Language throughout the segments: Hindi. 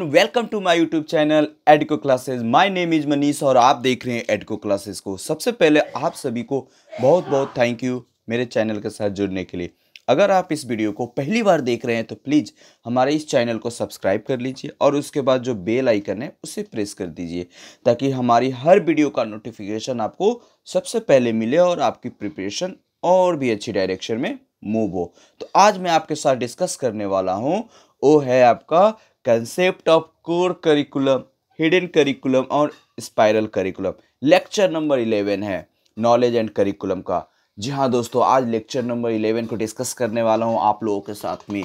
welcome to my YouTube channel Edco classes my name is Manish और आप देख रहे हैं एडको क्लासेस को सबसे पहले आप सभी को बहुत बहुत थैंक यू मेरे चैनल के साथ जुड़ने के लिए अगर आप इस वीडियो को पहली बार देख रहे हैं तो प्लीज़ हमारे इस चैनल को सब्सक्राइब कर लीजिए और उसके बाद जो बेल आइकन है उसे प्रेस कर दीजिए ताकि हमारी हर वीडियो का नोटिफिकेशन आपको सबसे पहले मिले और आपकी प्रिपरेशन और भी अच्छी डायरेक्शन में मूव हो तो आज मैं आपके साथ डिस्कस करने वाला हूँ वो है आपका concept of core curriculum hidden curriculum और spiral curriculum lecture number eleven है नॉलेज एंड करिकुलम का जी हाँ दोस्तों आज लेक्चर नंबर इलेवन को डिस्कस करने वाला हूँ आप लोगों के साथ में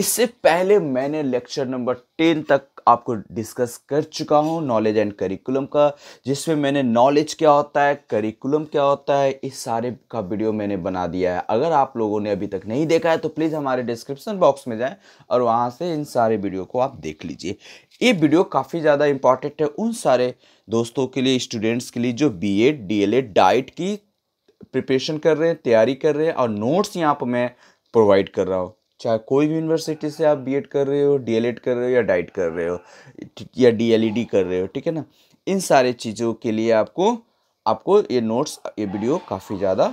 इससे पहले मैंने लेक्चर नंबर टेन तक आपको डिस्कस कर चुका हूँ नॉलेज एंड करिकुलम का जिसमें मैंने नॉलेज क्या होता है करिकुलम क्या होता है इस सारे का वीडियो मैंने बना दिया है अगर आप लोगों ने अभी तक नहीं देखा है तो प्लीज़ हमारे डिस्क्रिप्शन बॉक्स में जाएं और वहाँ से इन सारे वीडियो को आप देख लीजिए ये वीडियो काफ़ी ज़्यादा इंपॉर्टेंट है उन सारे दोस्तों के लिए स्टूडेंट्स के लिए जो B Ed D El Ed DIET की प्रिपरेशन कर रहे हैं तैयारी कर रहे हैं और नोट्स यहाँ पर मैं प्रोवाइड कर रहा हूँ चाहे कोई भी यूनिवर्सिटी से आप बीएड कर रहे हो डीएलएड कर रहे हो या डाइट कर रहे हो या डीएलईडी e कर रहे हो ठीक है ना इन सारे चीज़ों के लिए आपको आपको ये नोट्स ये वीडियो काफ़ी ज़्यादा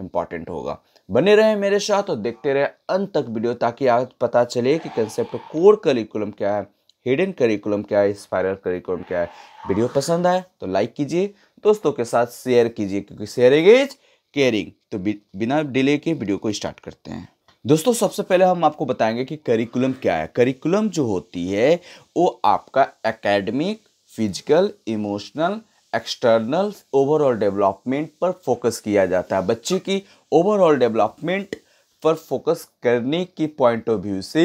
इम्पॉर्टेंट होगा बने रहे मेरे साथ और देखते रहे अंत तक वीडियो ताकि आप पता चले कि कंसेप्ट कोर करिकुलम क्या है हिडन करिकुलम क्या है स्पायरल करिकुलम क्या है वीडियो पसंद आए तो लाइक कीजिए दोस्तों के साथ शेयर कीजिए क्योंकि शेयरिंग इज केयरिंग तो बिना डिले के वीडियो को स्टार्ट करते हैं दोस्तों सबसे पहले हम आपको बताएंगे कि करिकुलम क्या है करिकुलम जो होती है वो आपका academic physical emotional external overall development पर फोकस किया जाता है बच्चे की ओवरऑल डेवलपमेंट पर फोकस करने की पॉइंट ऑफ व्यू से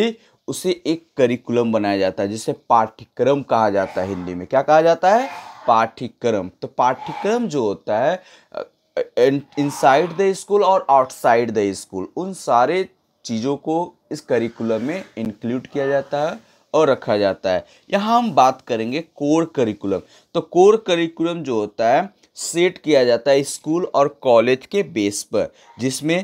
उसे एक करिकुलम बनाया जाता है जिसे पाठ्यक्रम कहा जाता है हिंदी में क्या कहा जाता है पाठ्यक्रम तो पाठ्यक्रम जो होता है इनसाइड द स्कूल और आउटसाइड द स्कूल उन सारे चीज़ों को इस करिकुलम में इंक्लूड किया जाता है और रखा जाता है यहाँ हम बात करेंगे कोर करिकुलम तो कोर करिकुलम जो होता है सेट किया जाता है स्कूल और कॉलेज के बेस पर जिसमें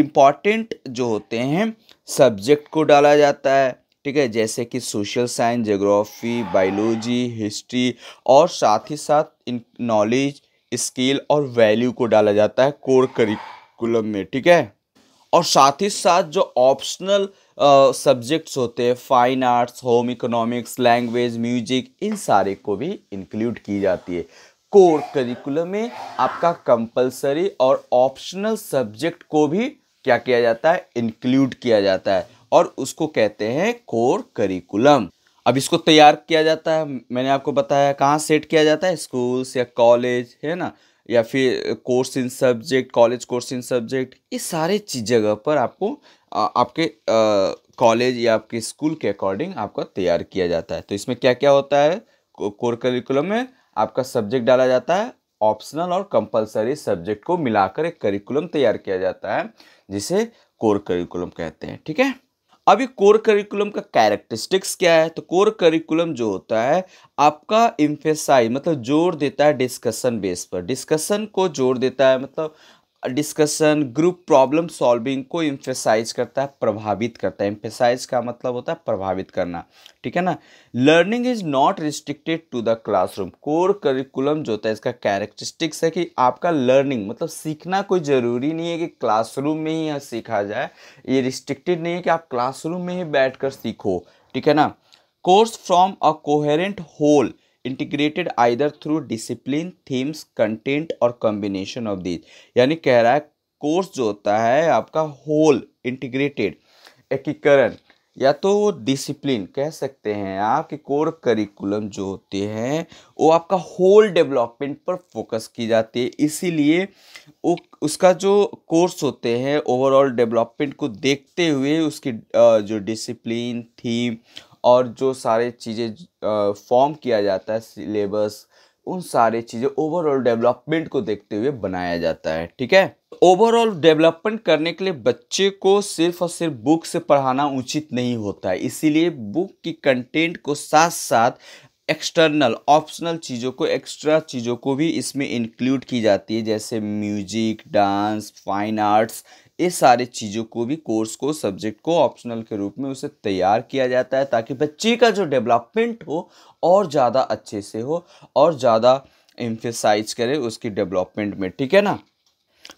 इम्पॉर्टेंट जो होते हैं सब्जेक्ट को डाला जाता है ठीक है जैसे कि social science geography biology history और साथ ही साथ इन नॉलेज स्किल और वैल्यू को डाला जाता है कोर करिकुलम में ठीक है और साथ ही साथ जो ऑप्शनल सब्जेक्ट्स होते हैं fine arts home economics language music इन सारे को भी इंक्लूड की जाती है कोर करिकुलम में आपका कंपलसरी और ऑप्शनल सब्जेक्ट को भी क्या किया जाता है इंक्लूड किया जाता है और उसको कहते हैं कोर करिकुलम अब इसको तैयार किया जाता है मैंने आपको बताया कहाँ सेट किया जाता है स्कूल्स या कॉलेज है ना या फिर course in subject college course in subject ये सारे चीज जगह पर आपको आ, आपके कॉलेज या आपके स्कूल के अकॉर्डिंग आपका तैयार किया जाता है तो इसमें क्या क्या होता है कोर करिकुलम में आपका सब्जेक्ट डाला जाता है ऑप्शनल और कंपलसरी सब्जेक्ट को मिलाकर एक करिकुलम तैयार किया जाता है जिसे कोर करिकुलम कहते हैं ठीक है अभी कोर करिकुलम का कैरेक्टरिस्टिक्स क्या है तो कोर करिकुलम जो होता है आपका इम्फेसाइज मतलब जोर देता है डिस्कशन बेस पर डिस्कशन को जोर देता है मतलब डिस्कशन ग्रुप प्रॉब्लम सॉल्विंग को इम्फेसाइज करता है प्रभावित करता है इम्फेसाइज का मतलब होता है प्रभावित करना ठीक है ना learning is not restricted to the classroom core curriculum जो होता है इसका कैरेक्टरिस्टिक्स है कि आपका लर्निंग मतलब सीखना कोई ज़रूरी नहीं है कि क्लासरूम में ही सीखा जाए ये रिस्ट्रिक्टेड नहीं है कि आप क्लासरूम में ही बैठ कर सीखो ठीक है ना course from a coherent whole integrated either through discipline themes content और कॉम्बिनेशन ऑफ दीज यानी कह रहा है कोर्स जो होता है आपका होल इंटीग्रेटेड एकीकरण या तो डिसिप्लिन कह सकते हैं आपके कोर करिकुलम जो होते हैं वो आपका होल डेवलपमेंट पर फोकस की जाती है इसीलिए वो उसका जो कोर्स होते हैं ओवरऑल डेवलपमेंट को देखते हुए उसकी जो डिसिप्लिन थीम और जो सारे चीज़ें फॉर्म किया जाता है सिलेबस उन सारे चीज़ें ओवरऑल डेवलपमेंट को देखते हुए बनाया जाता है ठीक है ओवरऑल डेवलपमेंट करने के लिए बच्चे को सिर्फ और सिर्फ बुक से पढ़ाना उचित नहीं होता है इसीलिए बुक की कंटेंट को साथ साथ एक्सटर्नल ऑप्शनल चीज़ों को एक्स्ट्रा चीज़ों को भी इसमें इंक्लूड की जाती है जैसे म्यूजिक डांस फाइन आर्ट्स ये सारे चीज़ों को भी कोर्स को सब्जेक्ट को ऑप्शनल के रूप में उसे तैयार किया जाता है ताकि बच्चे का जो डेवलपमेंट हो और ज़्यादा अच्छे से हो और ज़्यादा एम्फेसाइज करे उसकी डेवलपमेंट में ठीक है ना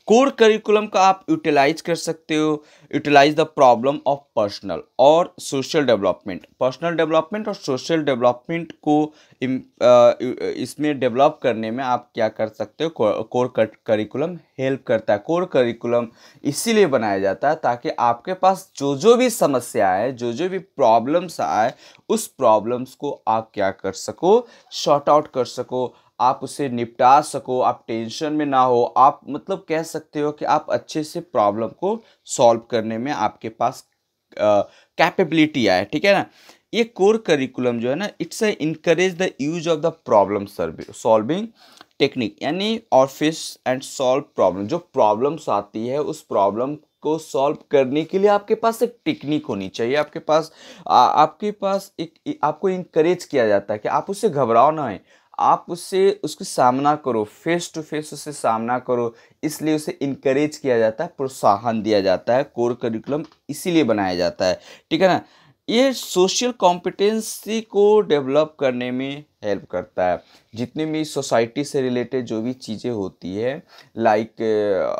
कोर करिकुलम का आप यूटिलाइज कर सकते हो utilize the problem of personal और सोशल डेवलपमेंट पर्सनल डेवलपमेंट और सोशल डेवलपमेंट को uh, इसमें डेवलप करने में आप क्या कर सकते हो कोर करिकुलम हेल्प करता है कोर करिकुलम इसीलिए बनाया जाता है ताकि आपके पास जो जो भी समस्या आए जो जो भी प्रॉब्लम्स आए उस प्रॉब्लम्स को आप क्या कर सको शॉर्ट आउट कर सको आप उसे निपटा सको आप टेंशन में ना हो आप मतलब कह सकते हो कि आप अच्छे से प्रॉब्लम को सॉल्व करने में आपके पास कैपेबिलिटी आए ठीक है ना ये कोर करिकुलम जो है ना it's a encourage the use of the problem solving technique यानी और फिश एंड सॉल्व प्रॉब्लम जो प्रॉब्लम्स आती है उस प्रॉब्लम को सॉल्व करने के लिए आपके पास एक टेक्निक होनी चाहिए आपके पास आ, आपके पास एक आपको इंकरेज किया जाता है कि आप उससे घबराओ ना है आप उससे उसके सामना करो फेस टू फेस उससे सामना करो इसलिए उसे इनक्रेज किया जाता है प्रोत्साहन दिया जाता है कोर करिकुलम इसीलिए बनाया जाता है ठीक है ना ये सोशल कॉम्पिटेंसी को डेवलप करने में हेल्प करता है जितने भी सोसाइटी से रिलेटेड जो भी चीज़ें होती है लाइक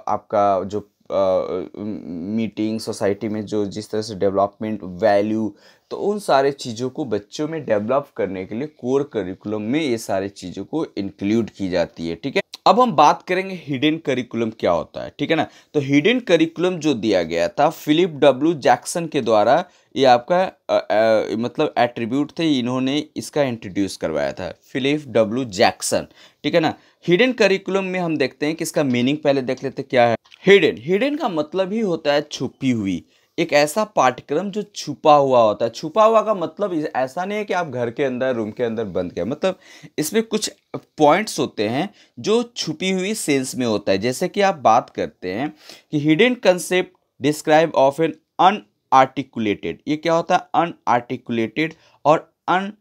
आपका जो मीटिंग सोसाइटी में जो जिस तरह से डेवलपमेंट वैल्यू तो उन सारे चीज़ों को बच्चों में डेवलप करने के लिए कोर करिकुलम में ये सारे चीज़ों को इंक्लूड की जाती है ठीक है अब हम बात करेंगे हिडन करिकुलम क्या होता है ठीक है ना तो हिडन करिकुलम जो दिया गया था फिलिप डब्ल्यू जैक्सन के द्वारा ये आपका आ, आ, मतलब एट्रीब्यूट थे इन्होंने इसका इंट्रोड्यूस करवाया था फिलिप डब्ल्यू जैक्सन ठीक है ना हिडन करिकुलम में हम देखते हैं कि इसका मीनिंग पहले देख लेते क्या है हिडन हिडन का मतलब ही होता है छुपी हुई एक ऐसा पाठ्यक्रम जो छुपा हुआ होता है छुपा हुआ का मतलब ऐसा नहीं है कि आप घर के अंदर रूम के अंदर बंद किया मतलब इसमें कुछ पॉइंट्स होते हैं जो छुपी हुई सेंस में होता है जैसे कि आप बात करते हैं कि hidden concept describe of an unarticulated ये क्या होता है अनआर्टिकुलेटेड और अन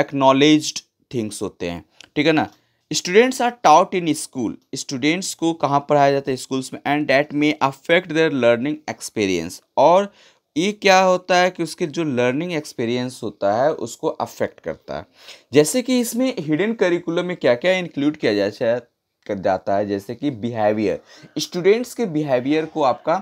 एक्नोलेज थिंग्स होते हैं ठीक है ना students are taught in school students को कहाँ पढ़ाया जाता है स्कूल्स में एंड डैट में अफेक्ट देयर लर्निंग एक्सपीरियंस और ये क्या होता है कि उसके जो लर्निंग एक्सपीरियंस होता है उसको अफेक्ट करता है जैसे कि इसमें हिडन करिकुलम में क्या क्या इंक्लूड किया जाता है जाता है जैसे कि बिहेवियर स्टूडेंट्स के बिहेवियर को आपका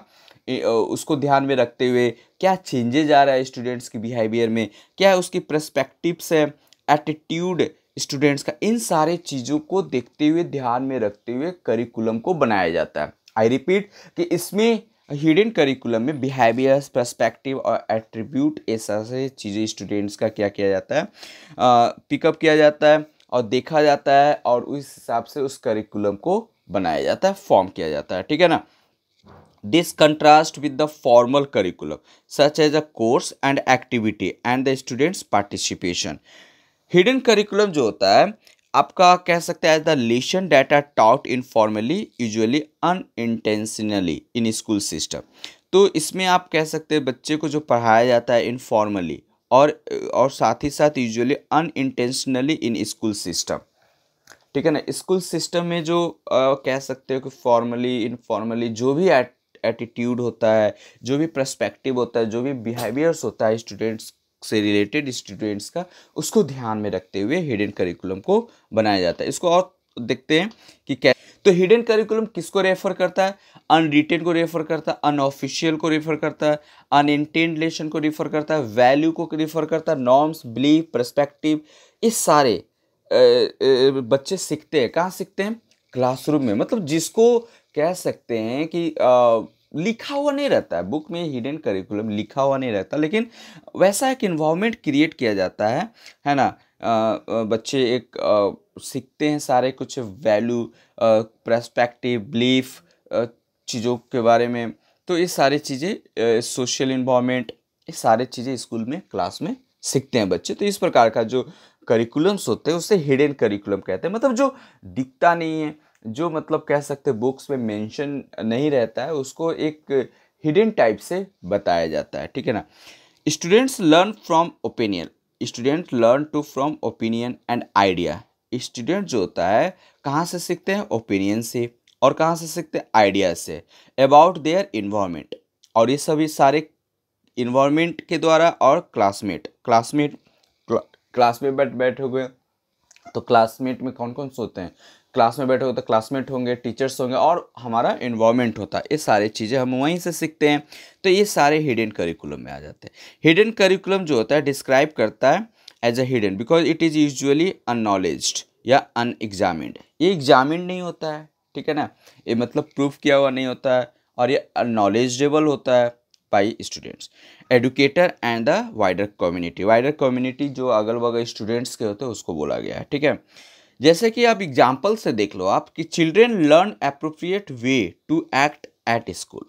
उसको ध्यान में रखते हुए क्या चेंजेज आ रहा है स्टूडेंट्स के बिहेवियर में क्या उसकी प्रस्पेक्टिव्स है एटीट्यूड स्टूडेंट्स का इन सारे चीज़ों को देखते हुए ध्यान में रखते हुए करिकुलम को बनाया जाता है आई रिपीट कि इसमें हिडन करिकुलम में बिहेवियर्स परस्पेक्टिव और एट्रीब्यूट ऐसा से चीज़ें स्टूडेंट्स का क्या किया जाता है पिकअप किया जाता है और देखा जाता है और उस हिसाब से उस करिकुलम को बनाया जाता है फॉर्म किया जाता है ठीक है ना this contrast with the formal curriculum such as a course and activity and the students participation hidden curriculum जो होता है आपका कह सकते हैं as the lesson data formally informally usually unintentionally in school system तो इसमें आप कह सकते हैं बच्चे को जो पढ़ाया जाता है इनफॉर्मली और और साथ ही साथ usually unintentionally in school system ठीक है ना स्कूल सिस्टम में जो आ, कह सकते हो कि फॉर्मली इनफॉर्मली जो भी एटीट्यूड होता है जो भी प्रस्पेक्टिव होता है जो भी बिहेवियर्स होता है स्टूडेंट्स से रिलेटेड स्टूडेंट्स का उसको ध्यान में रखते हुए हिडन करिकुलम को बनाया जाता है इसको और देखते हैं कि क्या तो हिडन करिकुलम किसको रेफर करता है अनरिटेन को रेफर करता है अनऑफिशियल को रेफर करता है अनइंटेंड लेसन को रेफर करता है वैल्यू को रेफर करता है नॉर्म्स बिलीव परस्पेक्टिव इस सारे बच्चे सीखते हैं कहाँ सीखते हैं क्लासरूम में मतलब जिसको कह सकते हैं कि आ, लिखा हुआ नहीं रहता है बुक में हिडन करिकुलम लिखा हुआ नहीं रहता लेकिन वैसा एक इन्वामेंट क्रिएट किया जाता है है ना आ, बच्चे एक आ, सीखते हैं सारे कुछ वैल्यू प्रस्पेक्टिव बिलीफ चीज़ों के बारे में तो ये सारी चीज़ें सोशल इन्वामेंट ये सारे चीज़ें स्कूल में क्लास में सीखते हैं बच्चे तो इस प्रकार का जो करिकुलम्स होते हैं उसे हिडन करिकुलम कहते हैं मतलब जो दिखता नहीं है जो मतलब कह सकते बुक्स में मेंशन नहीं रहता है उसको एक हिडन टाइप से बताया जाता है ठीक है ना students learn from opinion student learn too from opinion and idea student जो होता है कहाँ से सीखते हैं ओपिनियन से और कहाँ से सीखते हैं idea say about their environment और ये सभी सारे इन्वामेंट के द्वारा और क्लासमेट क्लासमेट क्लासमेट बैठ बैठे हुए तो क्लासमेट में कौन कौन से होते हैं क्लास में बैठे हो तो क्लासमेट होंगे टीचर्स होंगे और हमारा इन्वॉलमेंट होता है ये सारी चीज़ें हम वहीं से सीखते हैं तो ये सारे हिडन करिकुलम में आ जाते हैं हिडन करिकुलम जो होता है डिस्क्राइब करता है as a hidden because it is usually अननॉलेज या अनएग्जामिड ये एग्जामिड नहीं होता है ठीक है ना ये मतलब प्रूफ किया हुआ नहीं होता है और ये अनॉलेजेबल होता है by students educator and the wider community wider community जो अगल बगल स्टूडेंट्स के होते हैं उसको बोला गया है ठीक है जैसे कि आप एग्जाम्पल से देख लो आप कि children learn appropriate way to act at school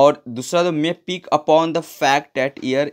और दूसरा तो may pick upon the fact at year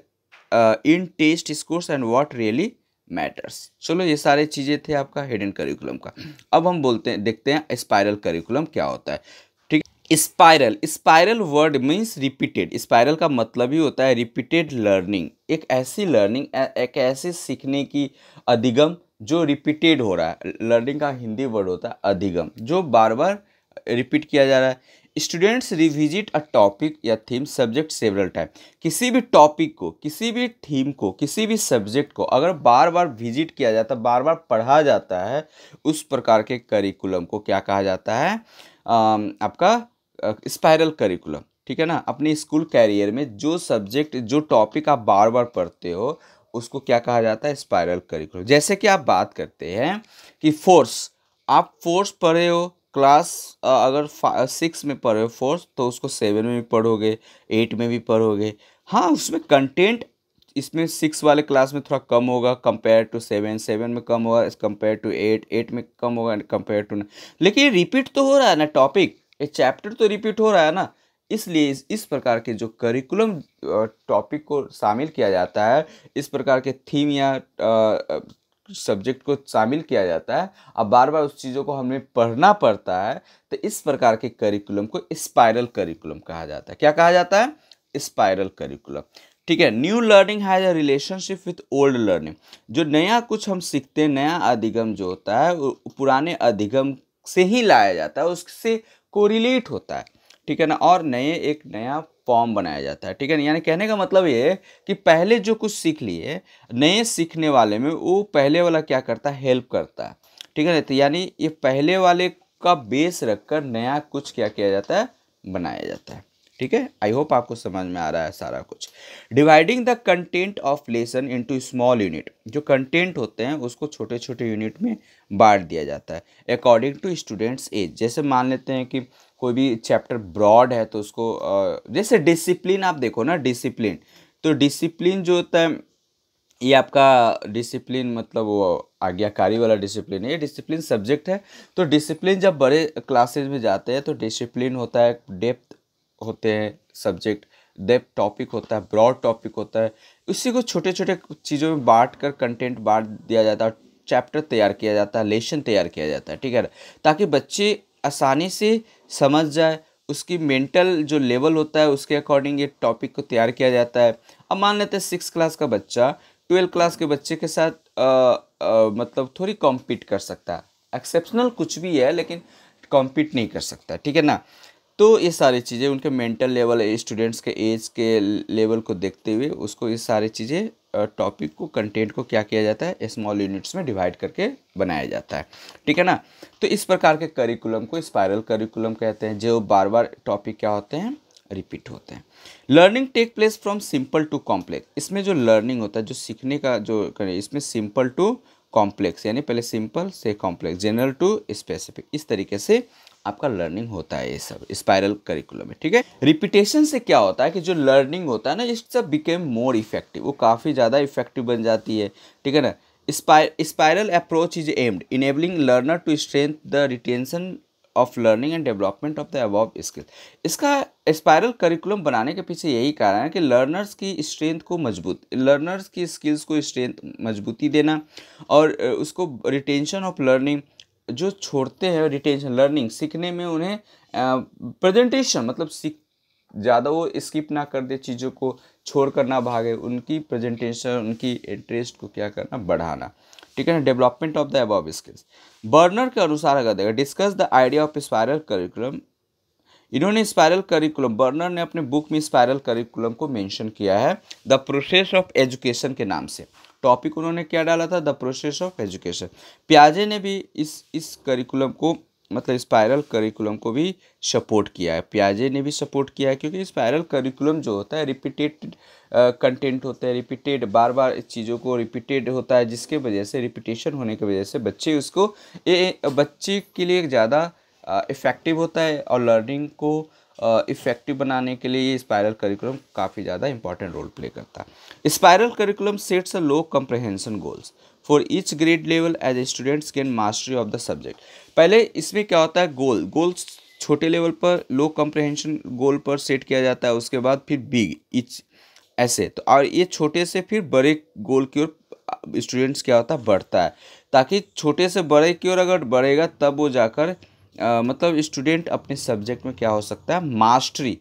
in test scores and what really matters चलो ये सारे चीज़ें थे आपका हिडन करिकुलम का अब हम बोलते हैं देखते हैं स्पायरल करिकुलम क्या होता है ठीक spiral spiral word means repeated spiral का मतलब ही होता है रिपीटेड लर्निंग एक ऐसी लर्निंग एक ऐसे सीखने की अधिगम जो रिपीटेड हो रहा है लर्निंग का हिंदी वर्ड होता है अधिगम जो बार बार रिपीट किया जा रहा है स्टूडेंट्स रिविजिट अ टॉपिक या थीम सब्जेक्ट सेवरल टाइम किसी भी टॉपिक को किसी भी थीम को किसी भी सब्जेक्ट को अगर बार बार विजिट किया जाता है बार बार पढ़ा जाता है उस प्रकार के करिकुलम को क्या कहा जाता है आपका स्पायरल करिकुलम ठीक है ना अपने स्कूल कैरियर में जो सब्जेक्ट जो टॉपिक आप बार बार पढ़ते हो उसको क्या कहा जाता है स्पायरल करिकुलम जैसे कि आप बात करते हैं कि फोर्स आप फोर्स पढ़े हो क्लास अगर सिक्स में पढ़े हो फोर्स तो उसको सेवन में भी पढ़ोगे एट में भी पढ़ोगे हाँ उसमें कंटेंट इसमें सिक्स वाले क्लास में थोड़ा कम होगा कंपेयर टू सेवन सेवन में कम होगा कंपेयर टू एट एट में कम होगा कंपेयर टू लेकिन रिपीट तो हो रहा है ना टॉपिक ये चैप्टर तो रिपीट हो रहा है ना इसलिए इस, इस प्रकार के जो करिकुलम टॉपिक को शामिल किया जाता है इस प्रकार के थीम या सब्जेक्ट को शामिल किया जाता है अब बार बार उस चीज़ों को हमें पढ़ना पड़ता है तो इस प्रकार के करिकुलम को स्पायरल करिकुलम कहा जाता है क्या कहा जाता है स्पायरल करिकुलम ठीक है new learning has a relationship with old learning जो नया कुछ हम सीखते हैं नया अधिगम जो होता है पुराने अधिगम से ही लाया जाता है उससे कोरिलेट होता है ठीक है ना और नए एक नया फॉर्म बनाया जाता है ठीक है ना यानी कहने का मतलब ये है कि पहले जो कुछ सीख लिए नए सीखने वाले में वो पहले वाला क्या करता है हेल्प करता है ठीक है ना तो यानी ये पहले वाले का बेस रखकर नया कुछ क्या किया जाता है बनाया जाता है ठीक है आई होप आपको समझ में आ रहा है सारा कुछ dividing the content of lesson into small unit जो कंटेंट होते हैं उसको छोटे छोटे यूनिट में बांट दिया जाता है अकॉर्डिंग टू स्टूडेंट्स एज जैसे मान लेते हैं कि कोई भी चैप्टर ब्रॉड है तो उसको जैसे डिसिप्लिन आप देखो ना डिसिप्लिन तो डिसिप्लिन जो होता है ये आपका डिसिप्लिन मतलब वो आज्ञाकारी वाला डिसिप्लिन है ये डिसिप्लिन सब्जेक्ट है तो डिसिप्लिन जब बड़े क्लासेज में जाते हैं तो डिसिप्लिन होता है डेप्थ होते हैं सब्जेक्ट डेप टॉपिक होता है ब्रॉड टॉपिक होता है उसी को छोटे छोटे चीज़ों में बांट कर कंटेंट बांट दिया जाता है चैप्टर तैयार किया जाता है लेसन तैयार किया जाता है ठीक है ताकि बच्चे आसानी से समझ जाए उसकी मेंटल जो लेवल होता है उसके अकॉर्डिंग ये टॉपिक को तैयार किया जाता है अब मान लेते हैं सिक्स क्लास का बच्चा ट्वेल्व क्लास के बच्चे के साथ आ, आ, मतलब थोड़ी कॉम्पीट कर सकता है एक्सेप्शनल कुछ भी है लेकिन कॉम्पीट नहीं कर सकता ठीक है ना तो ये सारी चीज़ें उनके मेंटल लेवल स्टूडेंट्स के एज के लेवल को देखते हुए उसको ये सारी चीज़ें टॉपिक को कंटेंट को क्या किया जाता है स्मॉल यूनिट्स में डिवाइड करके बनाया जाता है ठीक है ना तो इस प्रकार के करिकुलम को स्पायरल करिकुलम कहते हैं जो बार बार टॉपिक क्या होते हैं रिपीट होते हैं learning take place from simple to complex इसमें जो लर्निंग होता है जो सीखने का जो इसमें सिंपल टू कॉम्प्लेक्स यानी पहले सिंपल से कॉम्प्लेक्स जनरल टू स्पेसिफिक इस तरीके से आपका लर्निंग होता है ये सब स्पायरल करिकुलम में ठीक है रिपीटेशन से क्या होता है कि जो लर्निंग होता है ना इस सब बिकेम मोर इफेक्टिव वो काफ़ी ज़्यादा इफेक्टिव बन जाती है ठीक है ना spiral approach is aimed enabling learner to strength the retention of learning and development of the above skill इसका स्पायरल करिकुलम बनाने के पीछे यही कारण है कि लर्नर्स की स्ट्रेंथ को मजबूत लर्नर्स की स्किल्स को स्ट्रेंथ मजबूती देना और उसको रिटेंशन ऑफ लर्निंग जो छोड़ते हैं रिटेंशन लर्निंग सीखने में उन्हें प्रेजेंटेशन मतलब सीख ज़्यादा वो स्किप ना कर दे चीज़ों को छोड़ कर ना भागे उनकी प्रेजेंटेशन उनकी इंटरेस्ट को क्या करना बढ़ाना ठीक है ना development of the above skills Bruner के अनुसार अगर देखा discuss the idea of spiral curriculum इन्होंने स्पायरल करिकुलम बर्नर ने अपने बुक में स्पायरल करिकुलम को मेंशन किया है द प्रोसेस ऑफ एजुकेशन के नाम से टॉपिक उन्होंने क्या डाला था द प्रोसेस ऑफ एजुकेशन प्याजे ने भी इस इस करिकुलम को मतलब स्पायरल करिकुलम को भी सपोर्ट किया है प्याजे ने भी सपोर्ट किया है क्योंकि स्पायरल करिकुलम जो होता है रिपीटेड कंटेंट होता है रिपीटेड बार बार चीज़ों को रिपीटेड होता है जिसके वजह से रिपीटेशन होने की वजह से बच्चे उसको ए, बच्चे के लिए ज़्यादा इफ़ेक्टिव होता है और लर्निंग को इफ़ेक्टिव बनाने के लिए ये स्पायरल करिकुलम काफ़ी ज़्यादा इंपॉर्टेंट रोल प्ले करता है spiral curriculum sets a low comprehension goals for each grade level as a students can mastery of the subject पहले इसमें क्या होता है गोल गोल छोटे लेवल पर लो कॉम्प्रहेंशन गोल पर सेट किया जाता है उसके बाद फिर बिग इच ऐसे तो और ये छोटे से फिर बड़े गोल की ओर स्टूडेंट्स क्या होता है बढ़ता है ताकि छोटे से बड़े की ओर अगर बढ़ेगा तब वो जाकर आ, मतलब स्टूडेंट अपने सब्जेक्ट में क्या हो सकता है मास्टरी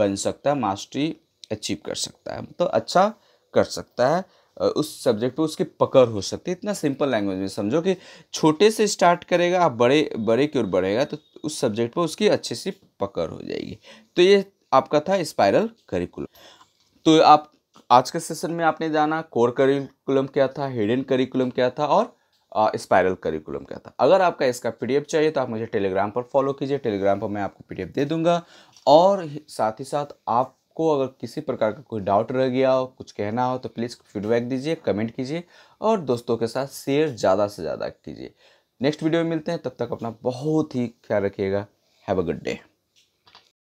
बन सकता है मास्टरी अचीव कर सकता है मतलब अच्छा कर सकता है उस सब्जेक्ट पे उसकी पकड़ हो सकती है इतना सिंपल लैंग्वेज में समझो कि छोटे से स्टार्ट करेगा आप बड़े बड़े की ओर बढ़ेगा तो उस सब्जेक्ट पर उसकी अच्छे से पकड़ हो जाएगी तो ये आपका था स्पायरल करिकुलम तो आप आज के सेशन में आपने जाना कोर करिकुलम क्या था हिडन करिकुलम क्या था और स्पायरल करिकुलम क्या था अगर आपका इसका पी चाहिए तो आप मुझे टेलीग्राम पर फॉलो कीजिए टेलीग्राम पर मैं आपको पी दे दूंगा और साथ ही साथ आप को अगर किसी प्रकार का कोई डाउट रह गया हो कुछ कहना हो तो प्लीज़ फीडबैक दीजिए कमेंट कीजिए और दोस्तों के साथ शेयर ज़्यादा से ज़्यादा कीजिए नेक्स्ट वीडियो में मिलते हैं तब तक अपना बहुत ही ख्याल रखिएगा हैव अ गुड डे